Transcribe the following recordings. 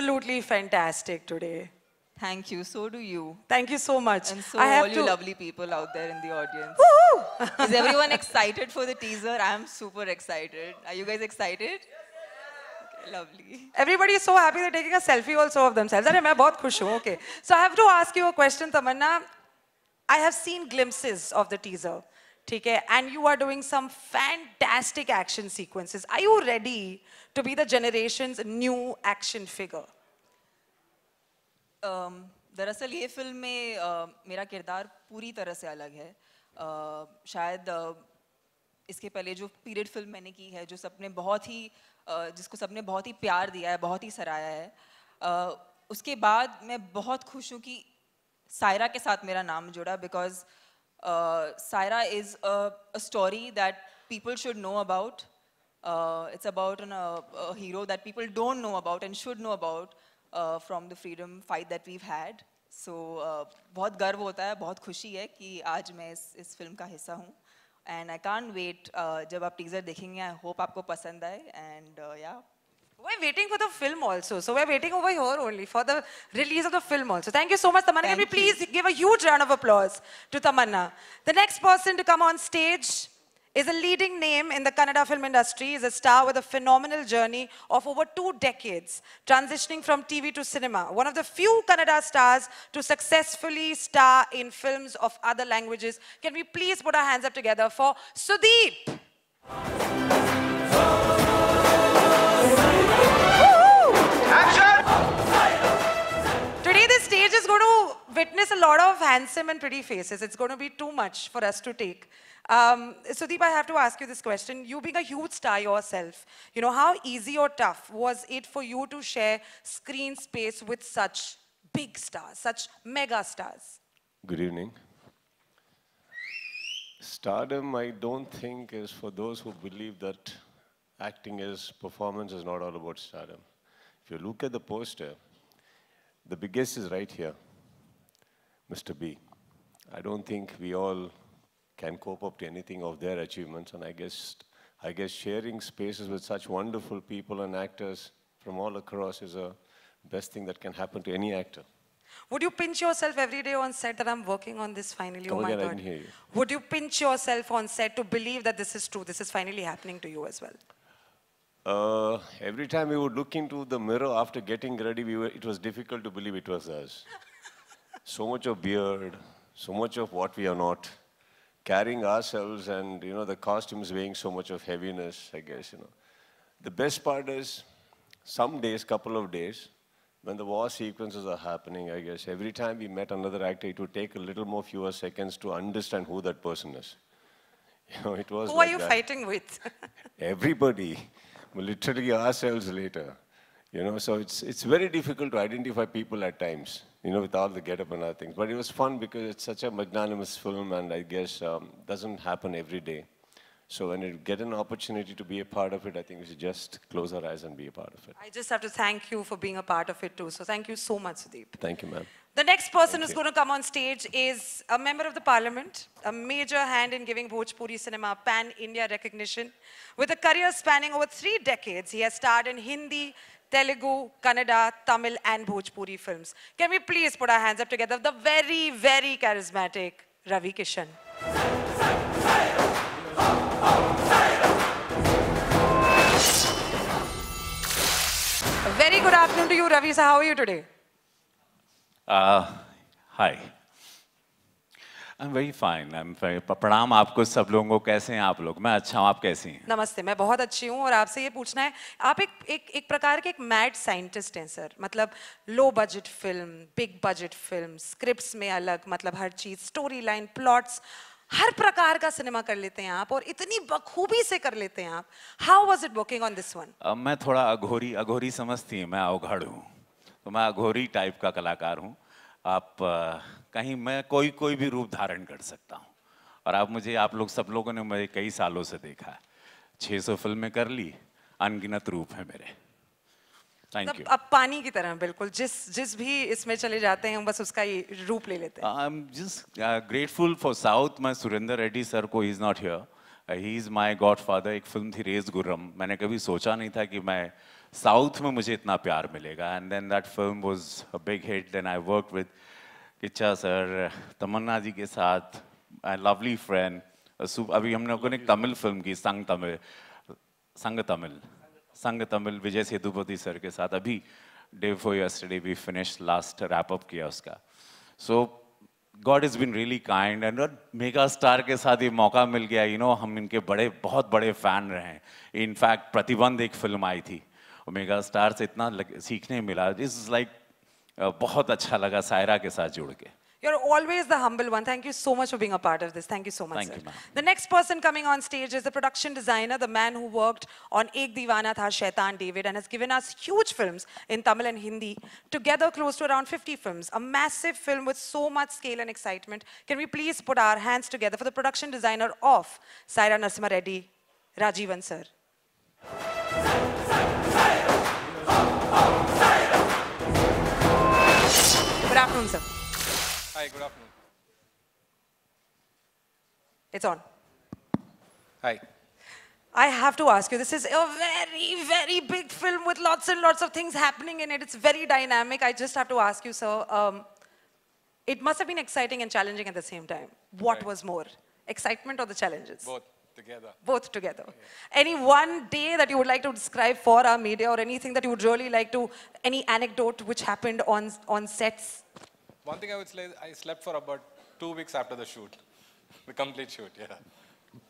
absolutely fantastic today. Thank you. So do you. Thank you so much. And so I all you to... lovely people out there in the audience. Is everyone excited for the teaser? I'm super excited. Are you guys excited? lovely. Everybody is so happy they're taking a selfie also of themselves. I'm very happy. Okay. So I have to ask you a question, Tamanna. I have seen glimpses of the teaser. ठीक है and you are doing some fantastic action sequences I you ready to be the generation new action figure दरअसल ये film में uh, मेरा किरदार पूरी तरह से अलग है uh, शायद uh, इसके पहले जो पीरियड फिल्म मैंने की है जो सबने बहुत ही uh, जिसको सबने बहुत ही प्यार दिया है बहुत ही सराहा है uh, उसके बाद मैं बहुत खुश हूँ कि सायरा के साथ मेरा नाम जुड़ा because uh, Saira is a, a, story that people should know about. Uh, it's about an, uh, a hero that people don't know about and should know about uh, from the freedom fight that we've had. So, बहुत गर्व होता है बहुत खुशी है कि आज मैं इस इस फिल्म का हिस्सा हूँ एंड आई कान वेट जब आप टीज़र देखेंगे I hope आपको पसंद आए And uh, yeah. We're waiting for the film also. So we're waiting over here only for the release of the film also. Thank you so much, Tamanna. Thank Can we please give a huge round of applause to Tamanna. The next person to come on stage is a leading name in the Kannada film industry, is a star with a phenomenal journey of over two decades, transitioning from TV to cinema. One of the few Kannada stars to successfully star in films of other languages. Can we please put our hands up together for Sudeep? witness a lot of handsome and pretty faces. It's going to be too much for us to take. Um, Sudeep, I have to ask you this question. You being a huge star yourself, you know, how easy or tough was it for you to share screen space with such big stars, such mega stars? Good evening. Stardom, I don't think, is for those who believe that acting is, performance is not all about stardom. If you look at the poster, the biggest is right here. Mr. B. I don't think we all can cope up to anything of their achievements, and I guess, I guess sharing spaces with such wonderful people and actors from all across is the best thing that can happen to any actor. Would you pinch yourself every day on set that I'm working on this finally? Oh Come oh again, my God. I didn't hear you. Would you pinch yourself on set to believe that this is true? This is finally happening to you as well. Uh, every time we would look into the mirror after getting ready, we were, it was difficult to believe it was us so much of beard, so much of what we are not, carrying ourselves and, you know, the costumes weighing so much of heaviness, I guess, you know. The best part is some days, couple of days, when the war sequences are happening, I guess, every time we met another actor, it would take a little more fewer seconds to understand who that person is. You know, it was Who like are you that. fighting with? Everybody. Literally ourselves later. You know, so it's, it's very difficult to identify people at times, you know, with all the get-up and other things. But it was fun because it's such a magnanimous film and I guess um, doesn't happen every day. So when you get an opportunity to be a part of it, I think we should just close our eyes and be a part of it. I just have to thank you for being a part of it too. So thank you so much, Sudeep. Thank you, ma'am. The next person thank who's you. going to come on stage is a member of the parliament, a major hand in giving Bhojpuri cinema pan-India recognition. With a career spanning over three decades, he has starred in Hindi, Telugu, Kannada, Tamil, and Bhojpuri films. Can we please put our hands up together? The very, very charismatic Ravi Kishan. Very good afternoon to you, Ravi. So how are you today? Uh, hi. I am very fine I am प्रणाम आपको सब लोगों को कैसे हैं आप लोग मैं अच्छा हूँ आप कैसी हैं नमस्ते मैं बहुत अच्छी हूँ और आपसे ये पूछना है आप एक एक एक प्रकार के एक मैड साइंटिस्ट हैं सर मतलब low budget film big budget film scripts में अलग मतलब हर चीज़ स्टोरी लाइन प्लॉट्स हर प्रकार का सिनेमा कर लेते हैं आप और इतनी बखूबी से कर लेते हैं आप how was it working on this one मैं थोड़ा अघोरी अघोरी समझती हूँ मैं अवघड़ हूँ तो मैं अघोरी टाइप का कलाकार हूँ आप uh, कहीं मैं कोई कोई भी रूप धारण कर सकता हूँ और आप मुझे आप लोग सब लोगों ने मुझे कई सालों से देखा है छः सौ फिल्में कर ली अनगिनत रूप है मेरे थैंक यू अब पानी की तरह बिल्कुल जिस जिस भी इसमें चले जाते हैं बस उसका ही रूप ले लेते हैं आई ग्रेटफुल फॉर साउथ मैं सुरेंद्र रेड्डी सर को is not here he is my godfather एक फिल्म थी रेज गुर्रम मैंने कभी सोचा नहीं था कि मैं साउथ में मुझे इतना प्यार मिलेगा and then that film was a big hit then I work with Kichcha sir Tamannaah ji के साथ लवली फ्रेंड अभी हम लोगों ने एक तमिल फिल्म की संग तमिल संग तमिल संग तमिल विजय सेतुपति सर के साथ अभी day for yesterday we finish last wrap up किया उसका so god is been really kind and megastar के साथ ये मौका मिल गया यू you नो know, हम इनके बड़े बहुत बड़े फ़ैन रहे हैं इनफैक्ट प्रतिबंध एक फिल्म आई थी मेगा स्टार से इतना सीखने मिला इज लाइक बहुत अच्छा लगा सायरा के साथ जुड़ के You're always the humble one. Thank you so much for being a part of this. Thank you so much. Thank sir. you, ma'am. the next person coming on stage is the production designer, the man who worked on Ek Diwana Tha Shaitan David and has given us huge films in Tamil and Hindi, together close to around 50 films. A massive film with so much scale and excitement. Can we please put our hands together for the production designer of Saira Narasimha Reddy, Rajivan sir? sir. afternoon, sir. Hi, good afternoon. It's on. Hi. I have to ask you, this is a very, very big film with lots and lots of things happening in it. It's very dynamic. I just have to ask you, sir, um, it must have been exciting and challenging at the same time. What right. was more, excitement or the challenges? Both together. Both together. Yeah. Any one day that you would like to describe for our media or anything that you would really like to, any anecdote which happened on, on sets? One thing I would say, I slept for about two weeks after the shoot, the complete shoot, yeah.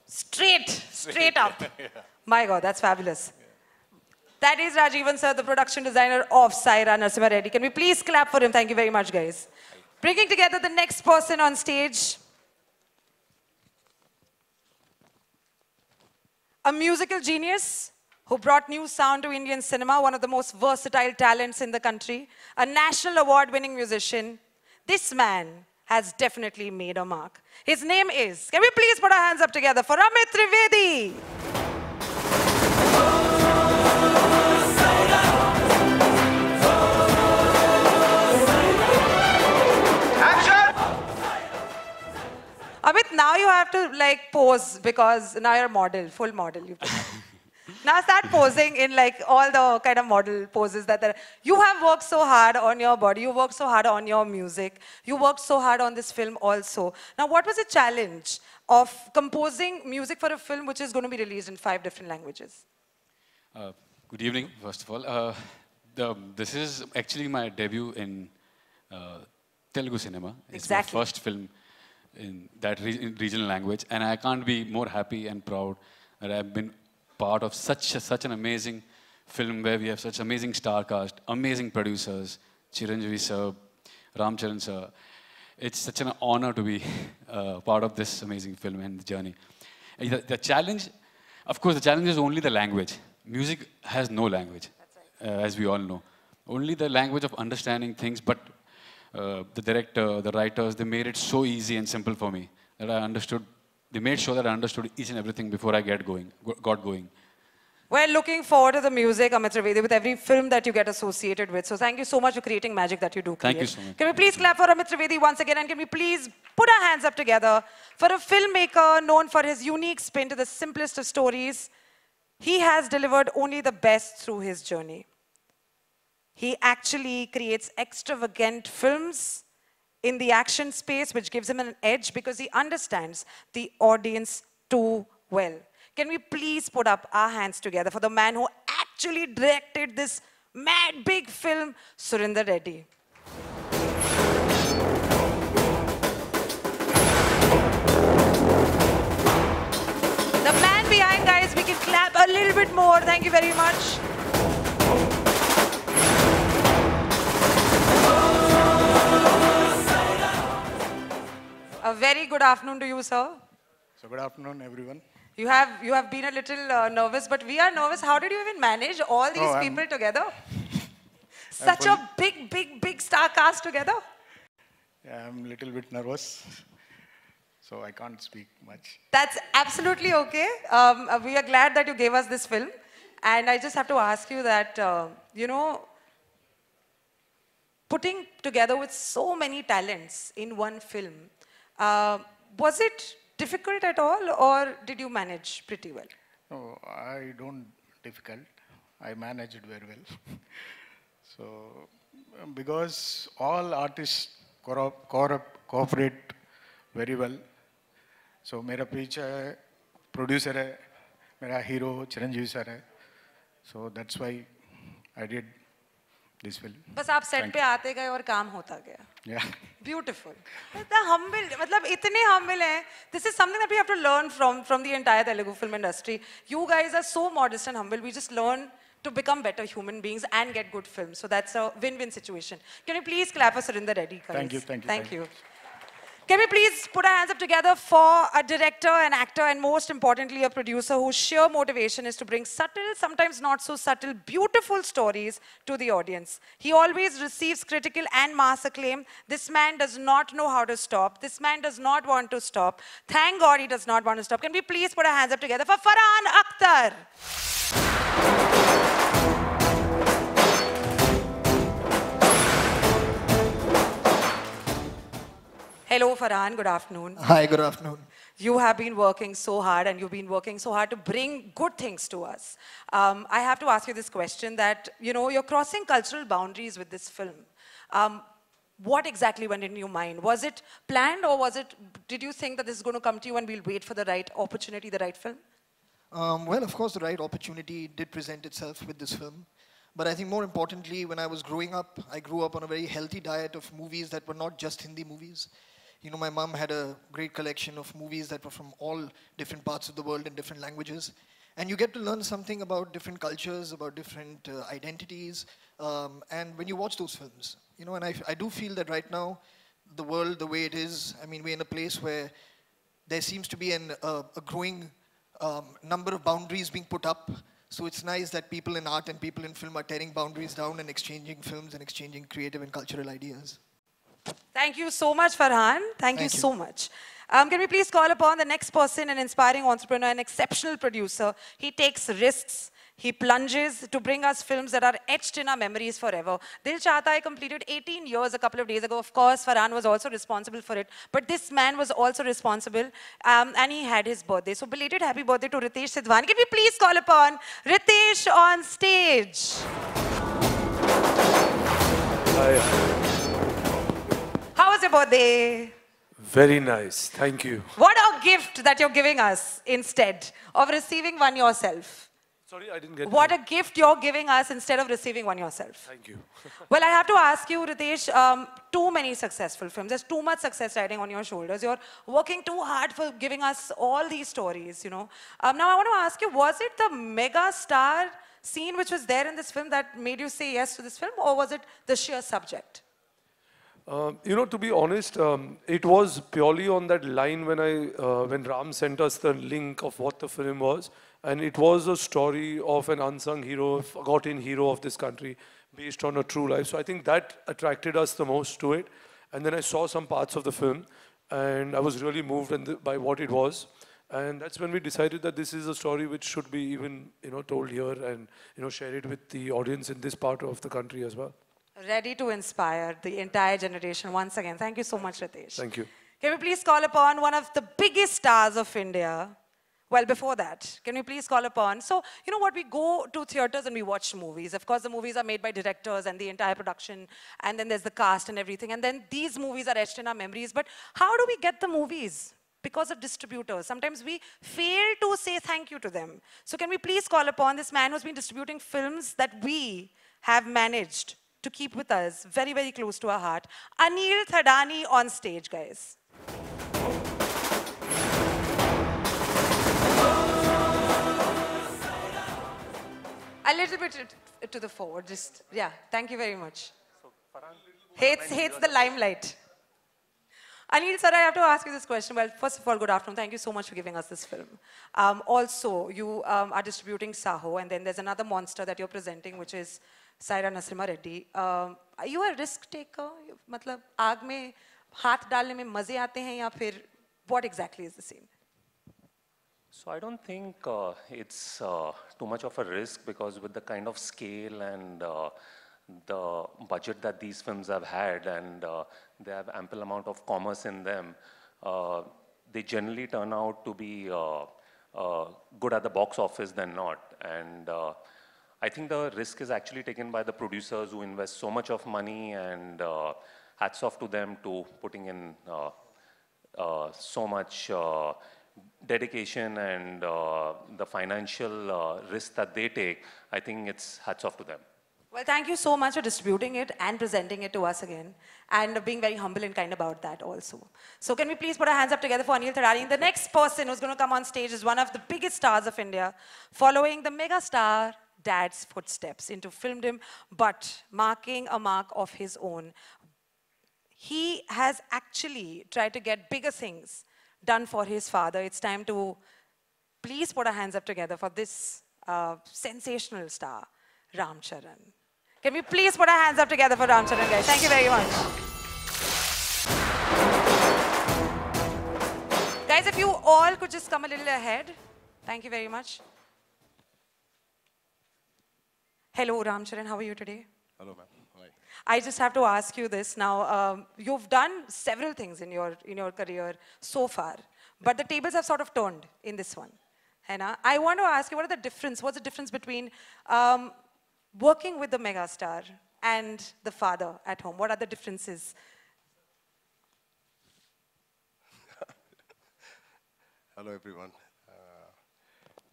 Straight, straight up. yeah. My God, that's fabulous. Yeah. That is Rajivan sir, the production designer of Saira Narsimha Reddy. Can we please clap for him? Thank you very much, guys. Bringing together the next person on stage. A musical genius who brought new sound to Indian cinema, one of the most versatile talents in the country, a national award-winning musician, this man has definitely made a mark. His name is, can we please put our hands up together for Amit Trivedi? Amit, now you have to like pose because now you're a model, full model. Now start posing in like all the kind of model poses that there. You have worked so hard on your body. You worked so hard on your music. You worked so hard on this film also. Now what was the challenge of composing music for a film which is going to be released in five different languages? Uh, good evening, first of all. Uh, the, this is actually my debut in uh, Telugu cinema. It's exactly. my first film in that re regional language, and I can't be more happy and proud that I've been part of such, a, such an amazing film where we have such amazing star cast, amazing producers, Chiranjeevi sir, Ramcharan sir. It's such an honor to be uh, part of this amazing film and the journey. the, the, challenge, of course, the challenge is only the language. Music has no language, uh, as we all know. Only the language of understanding things, but uh, the director, the writers, they made it so easy and simple for me that I understood they made sure that I understood each and everything before I get going, got going. We're looking forward to the music, Amit Trivedi, with every film that you get associated with. So thank you so much for creating magic that you do. Create. Thank you so much. Can we please clap for Amit Trivedi once again? And can we please put our hands up together for a filmmaker known for his unique spin to the simplest of stories? He has delivered only the best through his journey. He actually creates extravagant films in the action space, which gives him an edge because he understands the audience too well. Can we please put up our hands together for the man who actually directed this mad big film, Surinder Reddy? The man behind, guys, we can clap a little bit more. Thank you very much. A very good afternoon to you, sir. So good afternoon, everyone. You have you have been a little uh, nervous, but we are nervous. How did you even manage all these oh, people I'm, together? Such a big, big, big star cast together. Yeah, I'm a little bit nervous, so I can't speak much. That's absolutely okay. Um, uh, we are glad that you gave us this film, and I just have to ask you that uh, you know putting together with so many talents in one film uh, was it difficult at all or did you manage pretty well? No, I don't difficult. I managed very well. so, because all artists cooperate very well. So, my peach producer, producer है मेरा hero Chiranjeevi sir है so that's this will बस आप set पे आते गए और काम होता गया या ब्यूटीफुल द हंबल मतलब इतने हंबल हैं this is something that we have to learn from from the entire Telugu film industry you guys are so modest and humble we just learn to become better human beings and get good film so that's a win win situation can you please clap for Surender Reddy thank you thank you thank you Can we please put our hands up together for a director, an actor, and most importantly, a producer whose sheer motivation is to bring subtle, sometimes not so subtle, beautiful stories to the audience. He always receives critical and mass acclaim. This man does not know how to stop. This man does not want to stop. Thank God he does not want to stop. Can we please put our hands up together for Farhan Akhtar? Hello, Farhan. Good afternoon. Hi, good afternoon. You have been working so hard and you've been working so hard to bring good things to us. Um, I have to ask you this question that, you know, you're crossing cultural boundaries with this film. Um, what exactly went in your mind? Was it planned or was it, did you think that this is going to come to you and we'll wait for the right opportunity, the right film? Um, well, of course, the right opportunity did present itself with this film. But I think more importantly, when I was growing up, I grew up on a very healthy diet of movies that were not just Hindi movies you know, my mom had a great collection of movies that were from all different parts of the world in different languages. And you get to learn something about different cultures, about different uh, identities. Um, and when you watch those films, you know, and I, I do feel that right now, the world the way it is, I mean, we're in a place where there seems to be an, uh, a growing um, number of boundaries being put up. So it's nice that people in art and people in film are tearing boundaries down and exchanging films and exchanging creative and cultural ideas. Thank you so much, Farhan. Thank, Thank you, you, so much. Um, can we please call upon the next person, an inspiring entrepreneur, an exceptional producer. He takes risks. He plunges to bring us films that are etched in our memories forever. Dil Chahta I completed 18 years a couple of days ago. Of course, Farhan was also responsible for it. But this man was also responsible. Um, and he had his birthday. So belated happy birthday to Ritesh Sidwan. Can we please call upon Ritesh on stage? Hi. Very nice. Thank you. What a gift that you're giving us instead of receiving one yourself. Sorry, I didn't get What that. a gift you're giving us instead of receiving one yourself. Thank you. well, I have to ask you, Ritesh, um, too many successful films. There's too much success riding on your shoulders. You're working too hard for giving us all these stories, you know. Um, now, I want to ask you, was it the mega star scene which was there in this film that made you say yes to this film, or was it the sheer subject? Um, you know, to be honest, um, it was purely on that line when I, uh, when Ram sent us the link of what the film was, and it was a story of an unsung hero, forgotten hero of this country, based on a true life. So I think that attracted us the most to it. And then I saw some parts of the film, and I was really moved and by what it was. And that's when we decided that this is a story which should be even, you know, told here and, you know, share it with the audience in this part of the country as well ready to inspire the entire generation once again. Thank you so much, Ritesh. Thank you. Can we please call upon one of the biggest stars of India? Well, before that, can we please call upon? So, you know what? We go to theaters and we watch movies. Of course, the movies are made by directors and the entire production, and then there's the cast and everything. And then these movies are etched in our memories. But how do we get the movies? Because of distributors. Sometimes we fail to say thank you to them. So, can we please call upon this man who's been distributing films that we have managed to keep with us, very, very close to our heart. Anil Thadani on stage, guys. A little bit to the forward, just, yeah, thank you very much. Hates, hates the limelight. Anil sir, I have to ask you this question. Well, first of all, good afternoon. Thank you so much for giving us this film. Um, also, you um, are distributing Saho, and then there's another monster that you're presenting, which is Saira Narasimha Reddy you are risk taker मतलब आग में हाथ डालने में मजे आते हैं या फिर what exactly is the scene? So I don't think uh, it's uh, too much of a risk because with the kind of scale and uh, the budget that these films have had and uh, they have ample amount of commerce in them, uh, they generally turn out to be uh, good at the box office than not. And I think the risk is actually taken by the producers who invest so much of money and uh, hats off to them to putting in uh, uh, so much uh, dedication and uh, the financial uh, risk that they take. I think it's hats off to them. Well, thank you so much for distributing it and presenting it to us again and being very humble and kind about that also. So can we please put our hands up together for Anil Tharani? The next person who's going to come on stage is one of the biggest stars of India, following the mega star dad's footsteps into filmdom, but marking a mark of his own. He has actually tried to get bigger things done for his father. It's time to please put our hands up together for this uh, sensational star, Ram Charan. Can we please put our hands up together for Ram Charan, guys? Thank you very much. Guys, if you all could just come a little ahead. Thank you very much. Hello, Ramcharan. How are you today? Hello, ma'am. I just have to ask you this now. Um, you've done several things in your, in your career so far, but the tables have sort of turned in this one. Hannah, I want to ask you, what are the difference? What's the difference between um, working with the megastar and the father at home? What are the differences? Hello, everyone. Uh,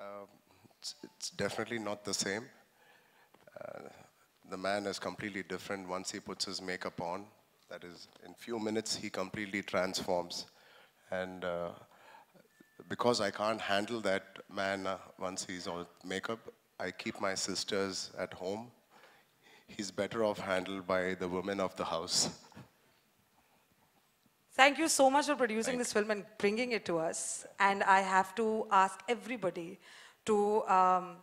um, it's, it's definitely not the same the man is completely different once he puts his makeup on. That is, in few minutes, he completely transforms. And uh, because I can't handle that man uh, once he's on makeup, I keep my sisters at home. He's better off handled by the women of the house. Thank you so much for producing Thank this film and bringing it to us. And I have to ask everybody to um,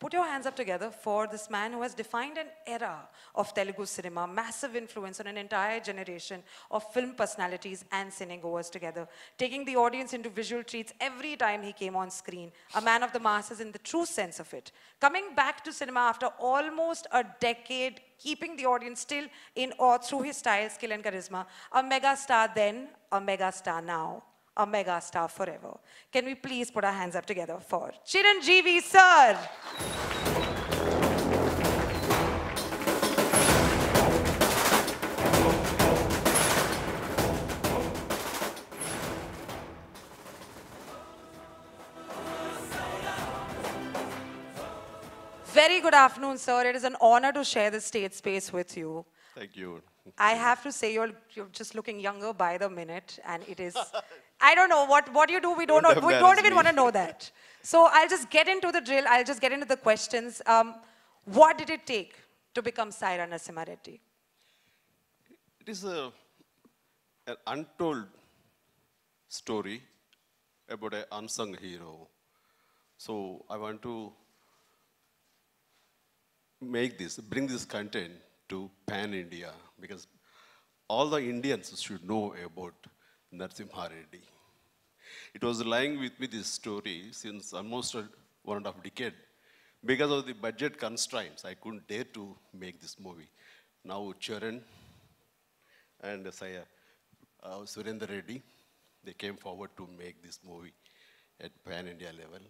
Put your hands up together for this man who has defined an era of Telugu cinema, massive influence on an entire generation of film personalities and cinegoers together, taking the audience into visual treats every time he came on screen, a man of the masses in the true sense of it. Coming back to cinema after almost a decade, keeping the audience still in awe through his style, skill and charisma, a mega star then, a mega star now a mega star forever. Can we please put our hands up together for Chiranjeevi sir? Very good afternoon, sir. It is an honor to share the stage space with you. Thank you. I mm-hmm. have to say you're, you're just looking younger by the minute and it is, I don't know what, what you do. We don't, know, we don't even want to know that. So I'll just get into the drill. I'll just get into the questions. Um, what did it take to become Saira Nasimareti? It is a, an untold story about an unsung hero. So I want to make this, bring this content to pan India because all the Indians should know about Narsimha Reddy. It was lying with me, this story, since almost one and a half decade. Because of the budget constraints, I couldn't dare to make this movie. Now Charan and Saya, uh, Surendra Reddy, they came forward to make this movie at pan-India level.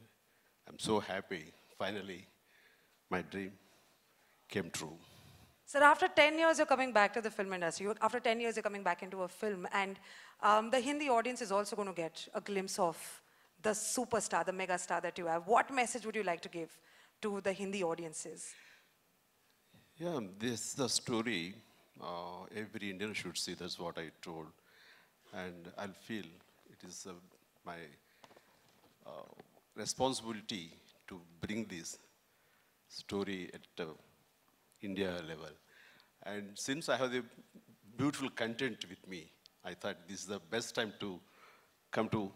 I'm so happy, finally, my dream came true. So after 10 years, you're coming back to the film industry. After 10 years, you're coming back into a film. And um, the Hindi audience is also going to get a glimpse of the superstar, the megastar that you have. What message would you like to give to the Hindi audiences? Yeah, this is the story uh, every Indian should see. That's what I told. And I feel it is uh, my uh, responsibility to bring this story at uh, India level. And since I have the beautiful content with me, I thought this is the best time to come to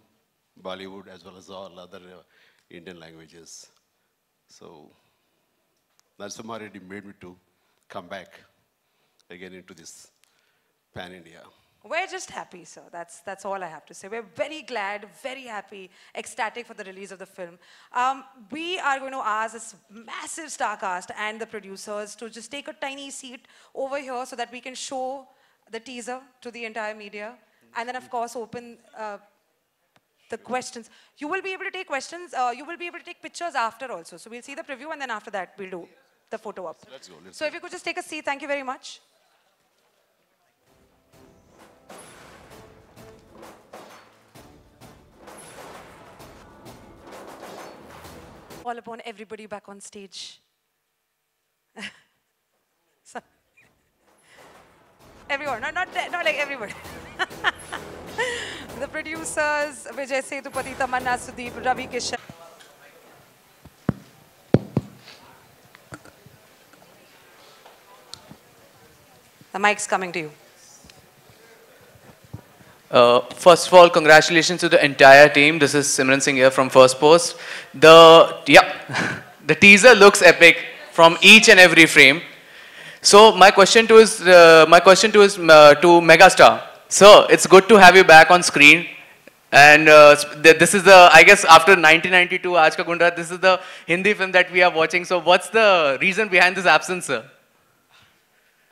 Bollywood as well as all other uh, Indian languages. So Narasimha already made me to come back again into this pan-India. We're just happy, sir. That's, that's all I have to say. We're very glad, very happy, ecstatic for the release of the film. Um, we are going to ask this massive star cast and the producers to just take a tiny seat over here so that we can show the teaser to the entire media. And then, of course, open uh, the questions. You will be able to take questions. Uh, you will be able to take pictures after also. So we'll see the preview and then after that, we'll do the photo up. Let's go. Let's so if you could just take a seat. Thank you very much. fall upon everybody back on stage. everyone, not, not, not like everybody. the producers, Vijay Setupati, Tamanna Sudeep, Ravi Kishan. The mic's coming to you. Uh, first of all, congratulations to the entire team. This is Simran Singh here from First Post. The, yeah, the teaser looks epic from each and every frame. So my question to is, uh, my question to is uh, to Megastar. Sir, it's good to have you back on screen. And uh, this is the, I guess after 1992, Aaj Ka Gunda, this is the Hindi film that we are watching. So what's the reason behind this absence, sir?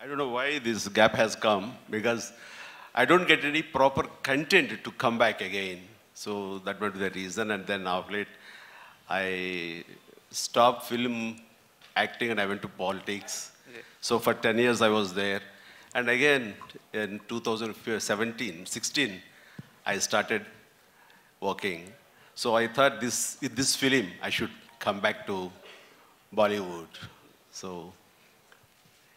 I don't know why this gap has come because I don't get any proper content to come back again. So that might be the reason. And then after late, I stopped film acting and I went to politics. Okay. So for 10 years I was there. And again, in 2017, 16, I started working. So I thought this, this film, I should come back to Bollywood. So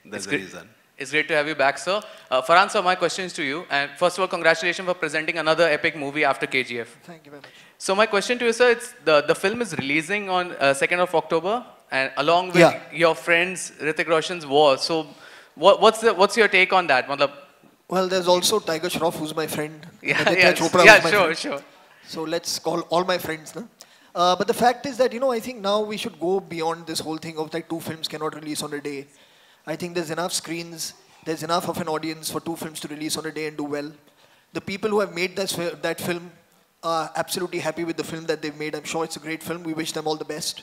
that's it's the reason. It's great to have you back, sir. Uh, Farhan, sir, my question is to you. And first of all, congratulations for presenting another epic movie after KGF. Thank you very much. So my question to you, sir, it's the, the film is releasing on uh, 2nd of October, and along with yeah. your friends Ritik Roshan's War. So what's, the, what's your take on that? Well, there's also Tiger Shroff, who's my friend. Yeah, yeah, Chopra yeah, sure, friend. sure. So let's call all my friends. Huh? Uh, but the fact is that, you know, I think now we should go beyond this whole thing of like two films cannot release on a day. I think there's enough screens, there's enough of an audience for two films to release on a day and do well. The people who have made this, that film are absolutely happy with the film that they've made. I'm sure it's a great film. We wish them all the best,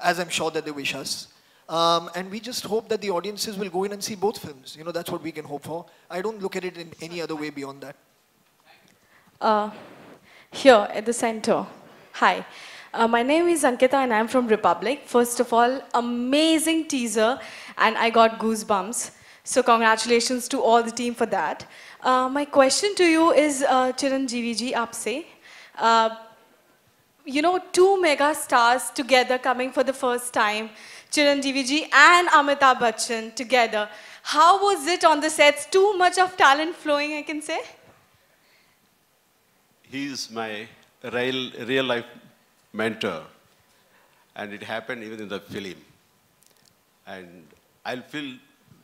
as I'm sure that they wish us. Um, and we just hope that the audiences will go in and see both films. You know, that's what we can hope for. I don't look at it in any other way beyond that. Uh, here at the center. Hi. Uh, my name is Ankita and I'm from Republic. First of all, amazing teaser and I got goosebumps. So congratulations to all the team for that. Uh, my question to you is uh, Chiranjeevi ji, aapse. Uh, you know, two mega stars together coming for the first time, Chiranjeevi ji and Amitabh Bachchan together. How was it on the sets? Too much of talent flowing, I can say? He is my real, real life mentor. And it happened even in the film. And I feel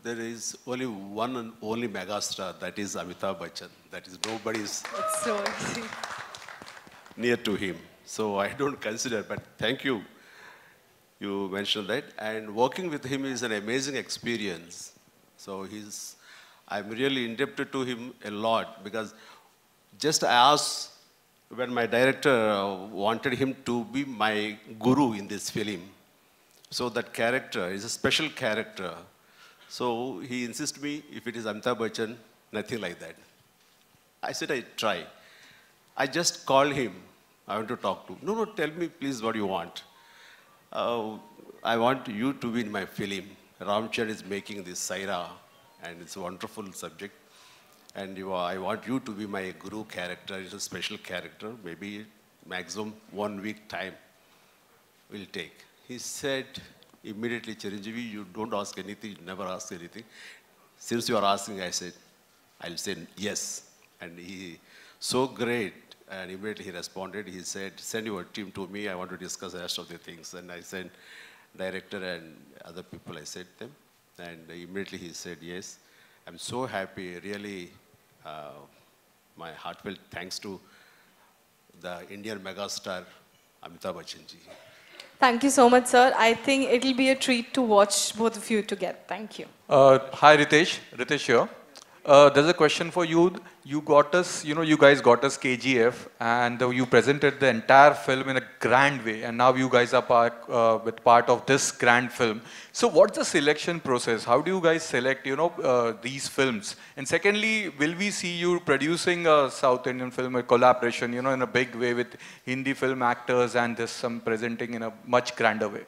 there is only one and only megastar, that is Amitabh Bachchan. That is nobody's so near to him. So I don't consider, but thank you. You mentioned that. And working with him is an amazing experience. So he's, I'm really indebted to him a lot because just I asked when my director uh, wanted him to be my guru in this film. So that character is a special character. So he insisted me, if it is Amitabh Bachchan, nothing like that. I said, I try. I just called him. I want to talk to him. No, no, tell me please what you want. Uh, I want you to be in my film. Ramchand is making this Saira, and it's a wonderful subject. And you, I want you to be my guru character. It's a special character. Maybe maximum one week time will take. He said immediately, Chiranjivi, you don't ask anything. You never ask anything. Since you are asking, I said, I'll say yes. And he, so great, and immediately he responded. He said, send your team to me. I want to discuss the rest of the things. And I sent director and other people, I said them. And immediately he said, yes. I'm so happy, really uh, my heartfelt thanks to the Indian megastar Amitabh Bachchan ji. Thank you so much, sir. I think it'll be a treat to watch both of you together. Thank you. Uh, hi, Ritesh. Ritesh here. Uh, there's a question for you. You got us, you know, you guys got us KGF and you presented the entire film in a grand way and now you guys are part, uh, with part of this grand film. So what's the selection process? How do you guys select, you know, uh, these films? And secondly, will we see you producing a South Indian film, a collaboration, you know, in a big way with Hindi film actors and this some presenting in a much grander way?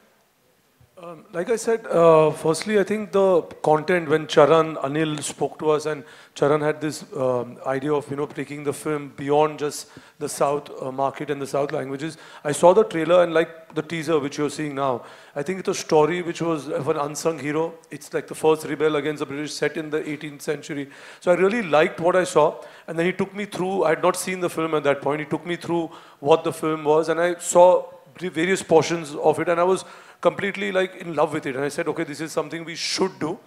Um, like I said, uh, firstly, I think the content when Charan, Anil spoke to us, and Charan had this um, idea of you know taking the film beyond just the South uh, market and the South languages. I saw the trailer and like the teaser which you're seeing now. I think it's a story which was of an unsung hero. It's like the first rebel against the British set in the 18th century. So I really liked what I saw, and then he took me through. I had not seen the film at that point. He took me through what the film was, and I saw various portions of it and I was completely like in love with it and I said okay this is something we should do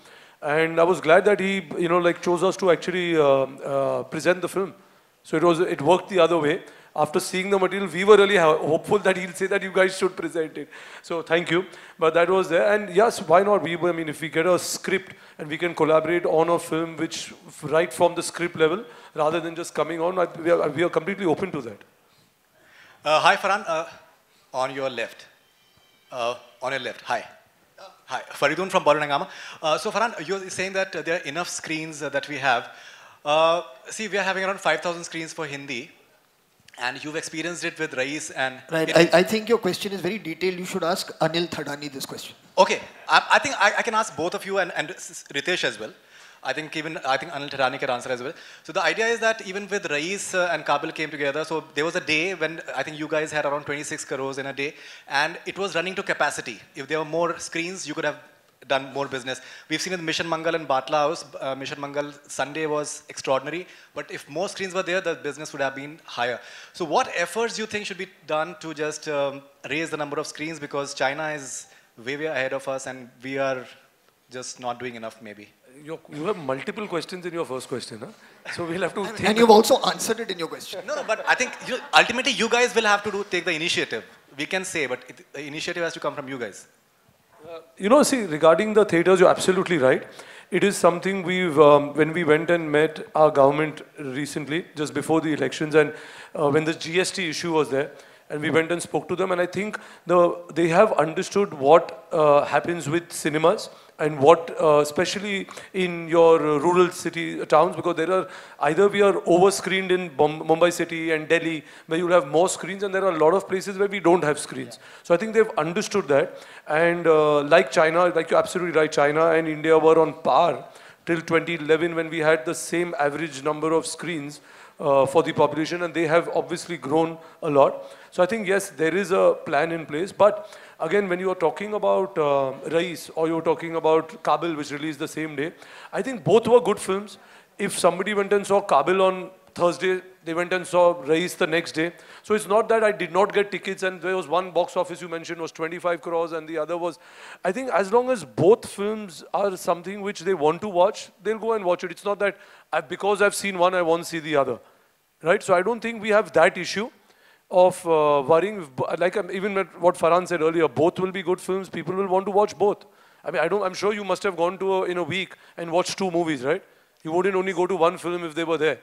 and I was glad that he you know like chose us to actually uh, uh, present the film so it was it worked the other way after seeing the material we were really hopeful that he'll say that you guys should present it so thank you but that was there and yes why not we I mean if we get a script and we can collaborate on a film which right from the script level rather than just coming on we are, we are completely open to that uh, hi Farhan uh, on your left. Uh, on your left, hi. hi, Faridun from Barunangama. Uh, so Farhan, you're saying that uh, there are enough screens uh, that we have. Uh, see, we are having around 5,000 screens for Hindi. And you've experienced it with Rais and... Right. I, I, think your question is very detailed. You should ask Anil Thadani this question. Okay. I, I think I, I, can ask both of you and, and Ritesh as well. I think even, I think Anil Tarani can answer as well. So the idea is that even with Rais uh, and Kabil came together, so there was a day when I think you guys had around 26 crores in a day, and it was running to capacity. If there were more screens, you could have done more business. We've seen in Mission Mangal and Batla House, uh, Mission Mangal Sunday was extraordinary, but if more screens were there, the business would have been higher. So what efforts do you think should be done to just um, raise the number of screens because China is way, way ahead of us and we are just not doing enough maybe? you have multiple questions in your first question, huh? so we'll have to. And, and you've also answered it in your question. No, no, but I think you, ultimately you guys will have to do take the initiative. We can say, but it, the initiative has to come from you guys. Uh, you know, see, regarding the theatres, you're absolutely right. It is something we've, um, when we went and met our government recently, just before the elections, and uh, when the GST issue was there, and we went and spoke to them, and I think the, they have understood what uh, happens with cinemas and what, uh, especially in your rural city uh, towns, because there are either we are over screened in Bom Mumbai city and Delhi, where you'll have more screens, and there are a lot of places where we don't have screens. Yeah. So I think they've understood that. And uh, like China, like you're absolutely right, China and India were on par till 2011 when we had the same average number of screens uh, for the population and they have obviously grown a lot. So I think yes, there is a plan in place. But again, when you are talking about uh, Rais or you're talking about Kabul which released the same day, I think both were good films. If somebody went and saw Kabul on Thursday, they went and saw Rais the next day. So it's not that I did not get tickets and there was one box office you mentioned was 25 crores and the other was... I think as long as both films are something which they want to watch, they'll go and watch it. It's not that I, because I've seen one, I won't see the other. Right? So I don't think we have that issue of uh, worrying. Like I'm, um, even what Farhan said earlier, both will be good films. People will want to watch both. I mean, I don't, I'm sure you must have gone to a, uh, in a week and watched two movies, right? You wouldn't only go to one film if they were there.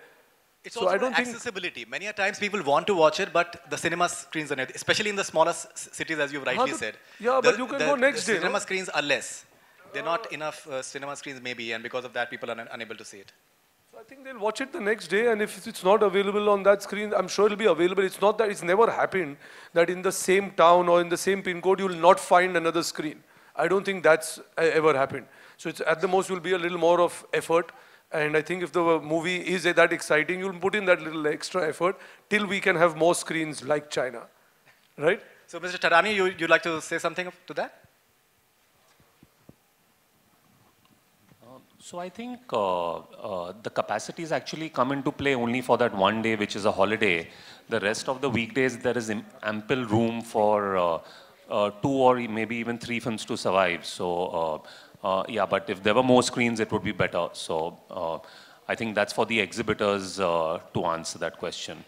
It's so also I don't accessibility. Many a times people want to watch it, but the cinema screens are not, especially in the smaller cities, as you've rightly said. Yeah, the, but you can the, go next the day. Cinema no? screens are less. they are not enough uh, cinema screens maybe, and because of that, people are un unable to see it. So I think they'll watch it the next day, and if it's not available on that screen, I'm sure it'll be available. It's not that it's never happened that in the same town or in the same pin code, you'll not find another screen. I don't think that's uh, ever happened. So it's, at the most, will be a little more of effort and I think if the movie is that exciting, you'll put in that little extra effort till we can have more screens like China, right? So Mr. Tarani, you, you'd like to say something to that? So I think uh, uh, the capacities actually come into play only for that one day, which is a holiday. The rest of the weekdays, there is ample room for uh, uh two or maybe even three films to survive. So uh, uh, yeah, but if there were more screens, it would be better. So uh, I think that's for the exhibitors uh, to answer that question.